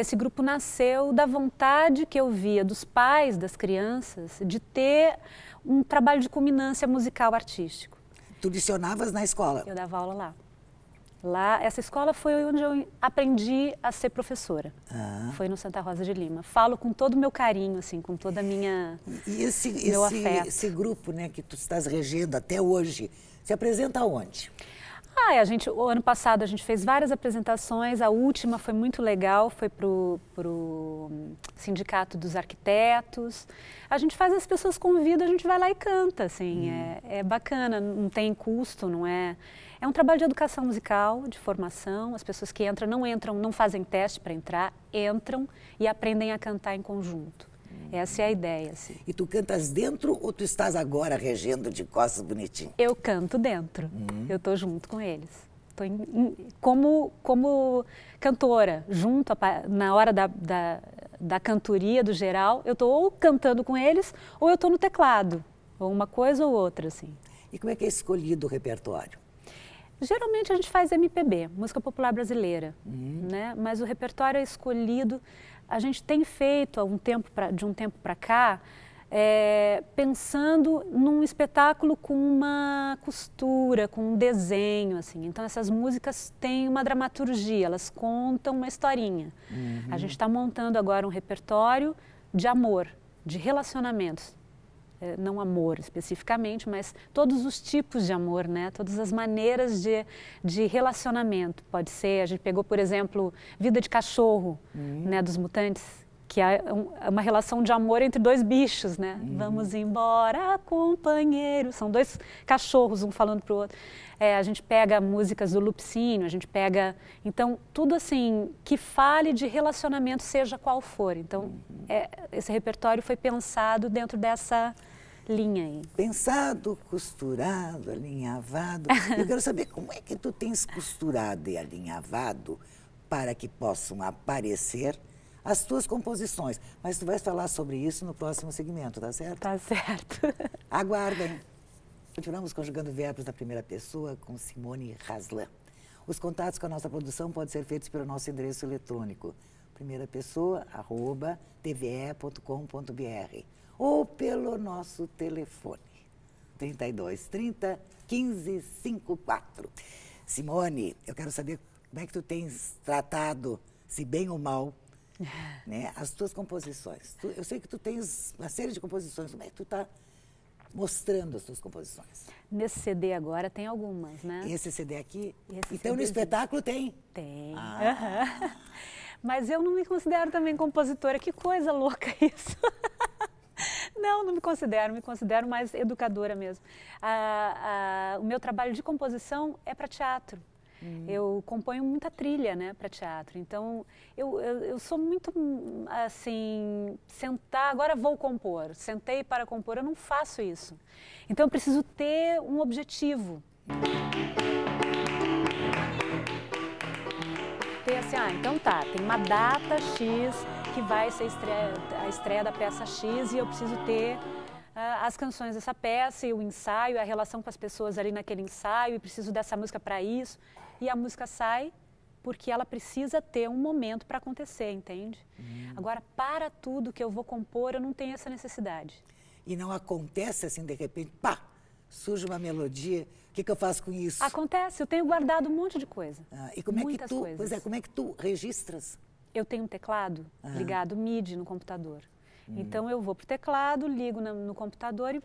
esse grupo nasceu da vontade que eu via dos pais das crianças de ter um trabalho de culminância musical artístico. Tu lecionavas na escola? Eu dava aula lá. Lá, essa escola foi onde eu aprendi a ser professora. Ah. Foi no Santa Rosa de Lima. Falo com todo o meu carinho, assim, com toda a minha. E esse, esse, afeto. esse grupo, né, que tu estás regendo até hoje, se apresenta onde? Ah, é, a gente, o ano passado a gente fez várias apresentações, a última foi muito legal, foi para o Sindicato dos Arquitetos. A gente faz as pessoas convida, a gente vai lá e canta, assim, hum. é, é bacana, não tem custo, não é... É um trabalho de educação musical, de formação, as pessoas que entram não entram, não fazem teste para entrar, entram e aprendem a cantar em conjunto. Essa é a ideia. Assim. E tu cantas dentro ou tu estás agora regendo de costas bonitinho? Eu canto dentro. Uhum. Eu estou junto com eles. Tô como, como cantora, junto, a, na hora da, da, da, cantoria do geral, eu estou ou cantando com eles ou eu estou no teclado. Ou uma coisa ou outra, assim. E como é que é escolhido o repertório? Geralmente a gente faz MPB, música popular brasileira, uhum. né? Mas o repertório é escolhido a gente tem feito um tempo pra, de um tempo para cá, é, pensando num espetáculo com uma costura, com um desenho, assim. Então essas músicas têm uma dramaturgia, elas contam uma historinha. Uhum. A gente está montando agora um repertório de amor, de relacionamentos. É, não amor especificamente, mas todos os tipos de amor, né? todas as maneiras de, de relacionamento. Pode ser, a gente pegou, por exemplo, Vida de Cachorro, uhum. né, dos Mutantes, que é, é uma relação de amor entre dois bichos, né? Uhum. Vamos embora, companheiro. São dois cachorros, um falando para o outro. É, a gente pega músicas do Lupicínio, a gente pega... Então, tudo assim, que fale de relacionamento, seja qual for. Então, uhum. é, esse repertório foi pensado dentro dessa linha aí? Pensado, costurado, alinhavado. Eu quero saber como é que tu tens costurado e alinhavado para que possam aparecer as tuas composições. Mas tu vais falar sobre isso no próximo segmento, tá certo? Tá certo. Aguardem. Continuamos conjugando verbos da primeira pessoa com Simone Raslan. Os contatos com a nossa produção podem ser feitos pelo nosso endereço eletrônico primeira pessoa, arroba tve.com.br ou pelo nosso telefone 32 30 15 54. Simone, eu quero saber como é que tu tens tratado, se bem ou mal, né, as tuas composições. Tu, eu sei que tu tens uma série de composições, como é que tu está mostrando as tuas composições. Nesse CD agora tem algumas, né? Esse CD aqui? Esse então CD no espetáculo tem? Tem. Ah. Mas eu não me considero também compositora. Que coisa louca isso. Não, não me considero, me considero mais educadora mesmo. Ah, ah, o meu trabalho de composição é para teatro. Hum. Eu componho muita trilha, né, para teatro. Então, eu, eu, eu, sou muito, assim, sentar, agora vou compor. Sentei para compor, eu não faço isso. Então, eu preciso ter um objetivo. Ter assim, ah, então tá, tem uma data X que vai ser a estreia, a estreia da peça X e eu preciso ter ah, as canções dessa peça e o ensaio, a relação com as pessoas ali naquele ensaio, e preciso dessa música para isso. E a música sai porque ela precisa ter um momento para acontecer, entende? Hum. Agora, para tudo que eu vou compor, eu não tenho essa necessidade. E não acontece assim, de repente, pá, surge uma melodia, o que, que eu faço com isso? Acontece, eu tenho guardado um monte de coisa. Ah, e como é que tu, coisas. Pois é, como é que tu registras? eu tenho um teclado uhum. ligado MIDI no computador. Uhum. Então eu vou pro teclado, ligo no, no computador e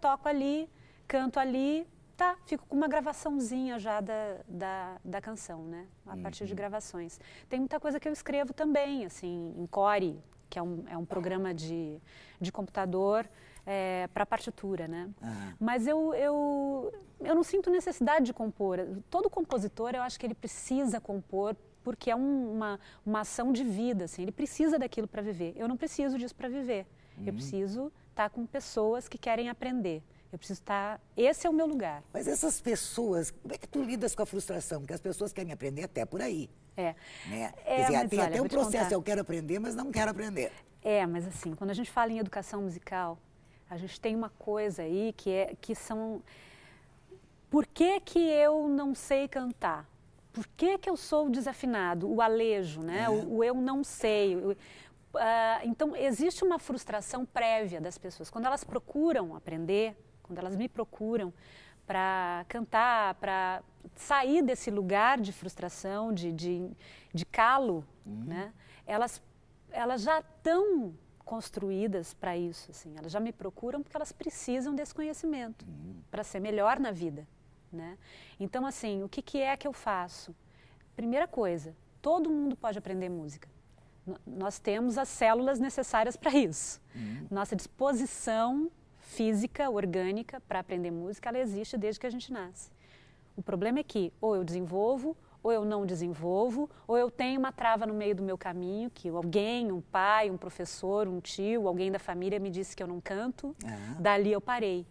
toco ali, canto ali, tá, fico com uma gravaçãozinha já da, da, da canção, né? A uhum. partir de uhum. gravações. Tem muita coisa que eu escrevo também, assim, em Core, que é um, é um programa de, de computador é, para partitura, né? Ah. Mas eu, eu, eu não sinto necessidade de compor. Todo compositor, eu acho que ele precisa compor porque é um, uma, uma ação de vida, assim, ele precisa daquilo para viver. Eu não preciso disso para viver. Uhum. Eu preciso estar tá com pessoas que querem aprender. Eu preciso estar. Tá, esse é o meu lugar. Mas essas pessoas, como é que tu lidas com a frustração? Porque as pessoas querem aprender até por aí. É. Né? é Quer dizer, mas, tem olha, até um processo, contar. eu quero aprender, mas não quero aprender. É, mas assim, quando a gente fala em educação musical, a gente tem uma coisa aí que é que são. Por que, que eu não sei cantar? por que, que eu sou desafinado? O alejo, né? É. O, o, eu não sei. uh, então, existe uma frustração prévia das pessoas. Quando elas procuram aprender, quando elas me procuram para cantar, para sair desse lugar de frustração, de, de, de calo, uhum. né? elas, elas já estão construídas para isso. Assim. Elas já me procuram porque elas precisam desse conhecimento uhum. para ser melhor na vida né? Então, assim, o que, que é que eu faço? Primeira coisa, todo mundo pode aprender música. N nós temos as células necessárias para isso. Uhum. Nossa disposição física, orgânica, para aprender música, ela existe desde que a gente nasce. O problema é que ou eu desenvolvo, ou eu não desenvolvo, ou eu tenho uma trava no meio do meu caminho que alguém, um pai, um professor, um tio, alguém da família me disse que eu não canto, é. dali eu parei.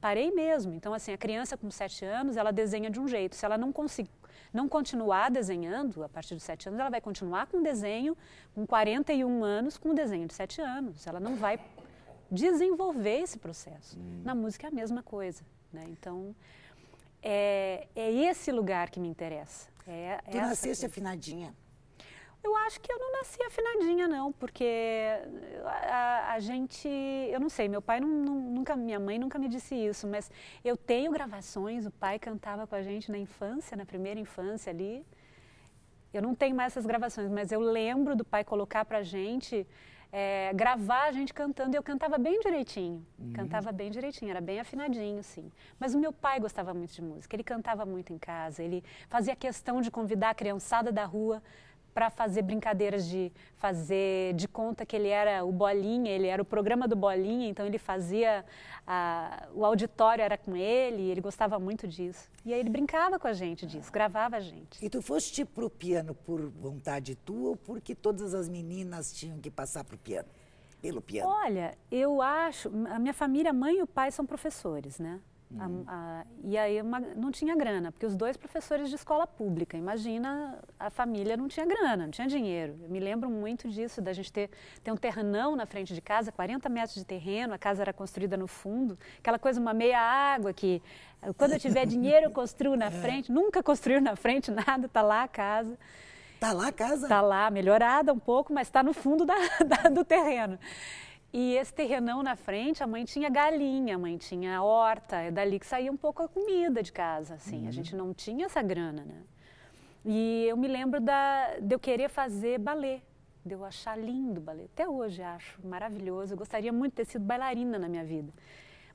Parei mesmo. Então, assim, a criança com sete anos, ela desenha de um jeito. Se ela não conseguir, não continuar desenhando, a partir dos sete anos, ela vai continuar com desenho, com 41 anos, com desenho de sete anos. Ela não vai desenvolver esse processo. Hum. Na música é a mesma coisa. Né? Então, é, é esse lugar que me interessa. É, é tu nasceste afinadinha. Eu acho que eu não nasci afinadinha, não, porque a, a gente. Eu não sei, meu pai não, não, nunca. Minha mãe nunca me disse isso, mas eu tenho gravações, o pai cantava com a gente na infância, na primeira infância ali. Eu não tenho mais essas gravações, mas eu lembro do pai colocar pra gente, é, gravar a gente cantando, e eu cantava bem direitinho. Uhum. Cantava bem direitinho, era bem afinadinho, sim. Mas o meu pai gostava muito de música, ele cantava muito em casa, ele fazia questão de convidar a criançada da rua para fazer brincadeiras de fazer de conta que ele era o Bolinha, ele era o programa do Bolinha, então ele fazia a, o auditório era com ele, ele gostava muito disso. E aí ele brincava com a gente disso, gravava a gente. E tu foste pro piano por vontade tua ou porque todas as meninas tinham que passar pro piano? Pelo piano. Olha, eu acho, a minha família, a mãe e o pai são professores, né? A, uhum. a, e aí é uma, não tinha grana, porque os dois professores de escola pública. Imagina, a família não tinha grana, não tinha dinheiro. Eu me lembro muito disso, da gente ter, ter um terrenão na frente de casa, 40 metros de terreno, a casa era construída no fundo, aquela coisa, uma meia água que quando eu tiver dinheiro eu construo na é. frente. Nunca construiu na frente nada, está lá a casa. Está lá a casa? Está lá, melhorada um pouco, mas está no fundo da, da, do terreno. E esse terrenão na frente, a mãe tinha galinha, a mãe tinha horta, é dali que saía um pouco a comida de casa, assim. Uhum. A gente não tinha essa grana, né? E eu me lembro da, de eu querer fazer balé, de eu achar lindo balé. Até hoje acho maravilhoso. Eu gostaria muito de ter sido bailarina na minha vida.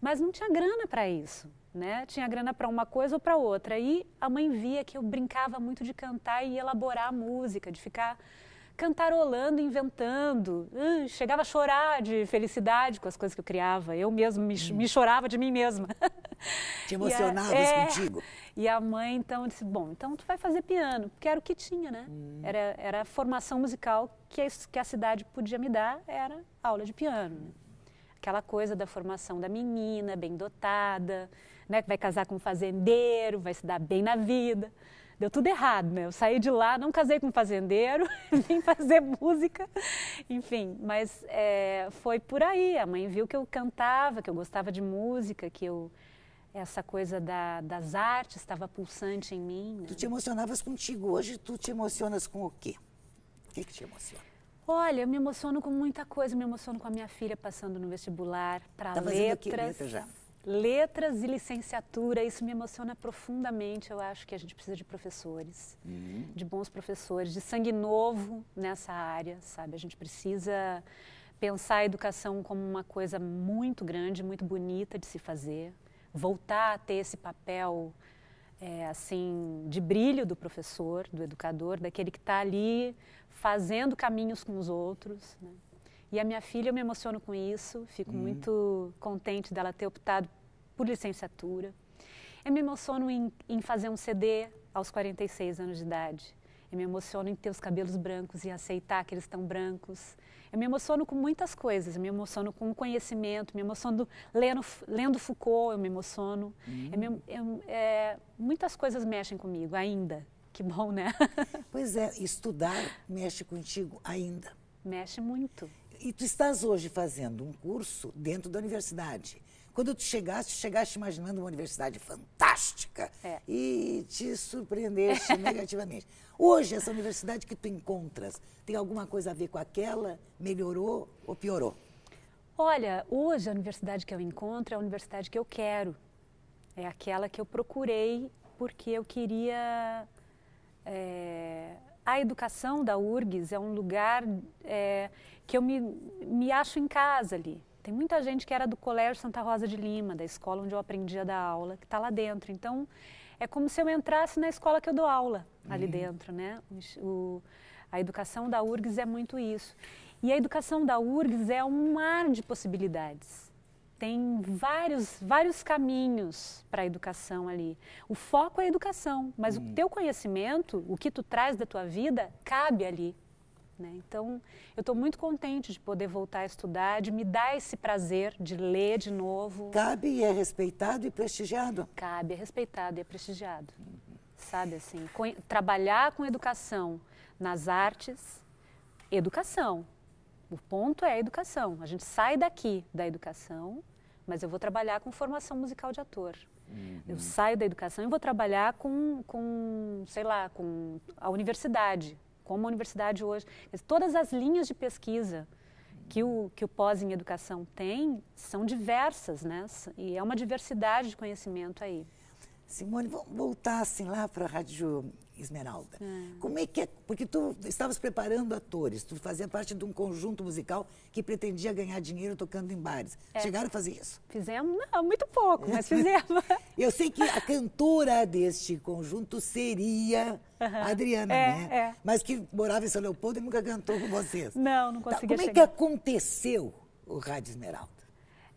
Mas não tinha grana para isso, né? Tinha grana para uma coisa ou para outra. E a mãe via que eu brincava muito de cantar e elaborar a música, de ficar cantarolando, inventando. Hum, chegava a chorar de felicidade com as coisas que eu criava. Eu mesmo me, hum. me chorava de mim mesma. Te emocionava é, contigo. E a mãe então disse: Bom, então tu vai fazer piano, porque era o que tinha, né? Hum. Era, era a formação musical que a, que a cidade podia me dar, era aula de piano. Aquela coisa da formação da menina, bem dotada, né? que vai casar com um fazendeiro, vai se dar bem na vida deu tudo errado, né? Eu saí de lá, não casei com um fazendeiro, vim fazer música, enfim. Mas é, foi por aí. A mãe viu que eu cantava, que eu gostava de música, que eu essa coisa da, das artes estava pulsante em mim. Né? Tu te emocionavas contigo hoje, tu te emocionas com o quê? O que, que te emociona? Olha, eu me emociono com muita coisa. Eu me emociono com a minha filha passando no vestibular para tá letras. Fazendo o letra já? Letras e licenciatura, isso me emociona profundamente. Eu acho que a gente precisa de professores, uhum. de bons professores, de sangue novo nessa área, sabe? A gente precisa pensar a educação como uma coisa muito grande, muito bonita de se fazer, voltar a ter esse papel é, assim de brilho do professor, do educador, daquele que está ali fazendo caminhos com os outros. Né? E a minha filha, eu me emociono com isso, fico uhum. muito contente dela ter optado por licenciatura. Eu me emociono em, em fazer um CD aos 46 anos de idade. Eu me emociono em ter os cabelos brancos e aceitar que eles estão brancos. Eu me emociono com muitas coisas. Eu me emociono com o conhecimento, me emociono lendo, lendo Foucault, eu me emociono. Hum. Eu me, eu, é, muitas coisas mexem comigo ainda. Que bom, né? pois é, estudar mexe contigo ainda. Mexe muito. E tu estás hoje fazendo um curso dentro da universidade. Quando tu chegaste, chegaste imaginando uma universidade fantástica é. e te surpreendeste negativamente. Hoje, essa universidade que tu encontras, tem alguma coisa a ver com aquela? Melhorou ou piorou? Olha, hoje a universidade que eu encontro é a universidade que eu quero. É aquela que eu procurei porque eu queria é, a educação da URGS é um lugar é, que eu me, me acho em casa ali. Tem muita gente que era do Colégio Santa Rosa de Lima, da escola onde eu aprendia da aula, que está lá dentro. Então, é como se eu entrasse na escola que eu dou aula ali uhum. dentro, né? O, a educação da URGS é muito isso. E a educação da URGS é um mar de possibilidades tem vários, vários caminhos para a educação ali. O foco é a educação, mas hum. o uhum. teu conhecimento, o que tu traz da tua vida, cabe ali. Né? Então, eu estou muito contente de poder voltar a estudar, de me dar esse prazer de ler de novo. Cabe e é respeitado e prestigiado? Cabe, é respeitado e é prestigiado. Sabe assim, co trabalhar com educação nas artes, educação. O ponto é a educação. A gente sai daqui da educação mas eu vou trabalhar com formação musical de ator. Uhum. Eu saio da educação e vou trabalhar com, com, sei lá, com a universidade, como a universidade hoje. Todas as linhas de pesquisa que o, que o pós em educação tem são diversas, né? E é uma diversidade de conhecimento aí. Simone, vamos voltar assim lá para a Rádio Esmeralda. É. Como é que é? Porque tu estavas preparando atores, tu fazia parte de um conjunto musical que pretendia ganhar dinheiro tocando em bares. É. Chegaram a fazer isso? Fizemos, não, muito pouco, mas fizemos. Eu sei que a cantora deste conjunto seria a Adriana, é, né? É. Mas que morava em São Leopoldo e nunca cantou com vocês. Não, não conseguia tá, Como é chegar. é que aconteceu o Rádio Esmeralda?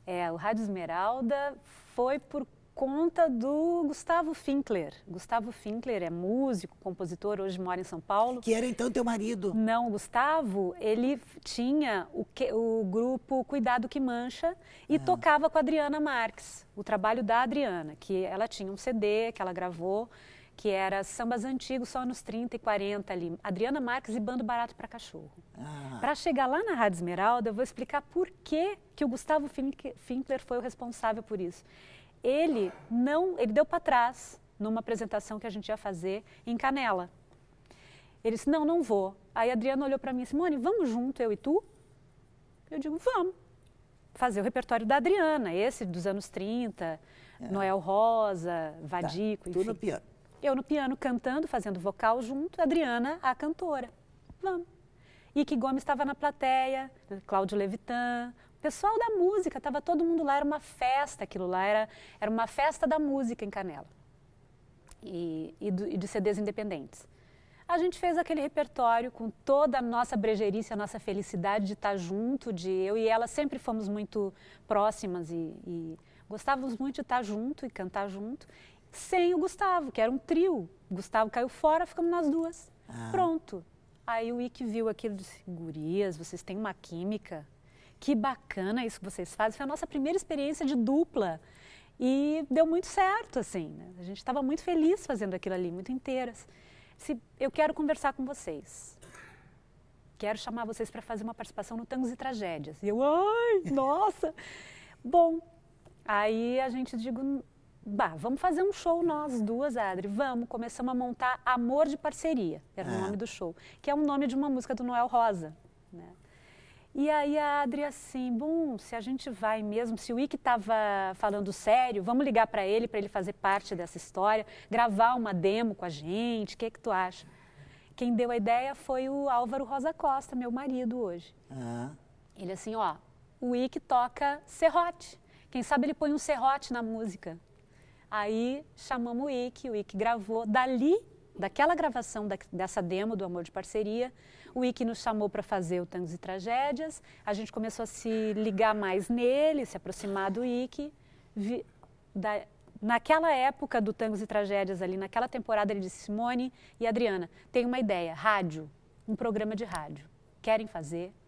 É, o Rádio Esmeralda foi por conta do Gustavo Finkler. Gustavo Finkler é músico, compositor, hoje mora em São Paulo. Que era então teu marido? Não, Gustavo, ele tinha o, que, o grupo Cuidado que Mancha e ah. tocava com a Adriana Marques, o trabalho da Adriana, que ela tinha um CD que ela gravou, que era sambas antigos, só nos 30 e 40 ali. Adriana Marques e Bando Barato para Cachorro. Ah. Para chegar lá na Rádio Esmeralda, eu vou explicar por que, que o Gustavo Finkler foi o responsável por isso ele não, ele deu para trás numa apresentação que a gente ia fazer em Canela. Ele disse: "Não, não vou". Aí a Adriana olhou para mim e disse: "Simone, vamos junto eu e tu?" Eu digo: "Vamos". Fazer o repertório da Adriana, esse dos anos 30, é. Noel Rosa, Vadico, tá. enfim. Tudo no piano. Eu no piano cantando, fazendo vocal junto, a Adriana a cantora. Vamos. Ike Gomes estava na plateia, Cláudio Levitan, Pessoal da música, estava todo mundo lá, era uma festa aquilo lá, era, era uma festa da música em Canela e, e, do, e de CDs independentes. A gente fez aquele repertório com toda a nossa brejerice, a nossa felicidade de estar tá junto, de eu e ela sempre fomos muito próximas e, e gostávamos muito de estar tá junto e cantar junto, sem o Gustavo, que era um trio. O Gustavo caiu fora, ficamos nós duas. Ah. Pronto. Aí o Ike viu aquilo e disse: Gurias, vocês têm uma química que bacana isso que vocês fazem. Foi a nossa primeira experiência de dupla e deu muito certo, assim. Né? A gente estava muito feliz fazendo aquilo ali, muito inteiras. Se eu quero conversar com vocês, quero chamar vocês para fazer uma participação no Tangos e Tragédias. E eu, ai, nossa! Bom, aí a gente digo, bah, vamos fazer um show nós duas, Adri, vamos. Começamos a montar Amor de Parceria, era o é. nome do show, que é o um nome de uma música do Noel Rosa. Né? E aí a Adri assim, bom, se a gente vai mesmo, se o Ike estava falando sério, vamos ligar para ele, para ele fazer parte dessa história, gravar uma demo com a gente, o que é que tu acha? Quem deu a ideia foi o Álvaro Rosa Costa, meu marido hoje. Ele assim, ó, o Ike toca serrote, quem sabe ele põe um serrote na música. Aí chamamos o Ike, o Ike gravou, dali daquela gravação da, dessa demo do Amor de Parceria, o Icky nos chamou para fazer o Tangos e Tragédias. A gente começou a se ligar mais nele, se aproximar do Icky. naquela época do Tangos e Tragédias, ali naquela temporada, ele disse: Simone e Adriana, tem uma ideia, rádio, um programa de rádio. Querem fazer?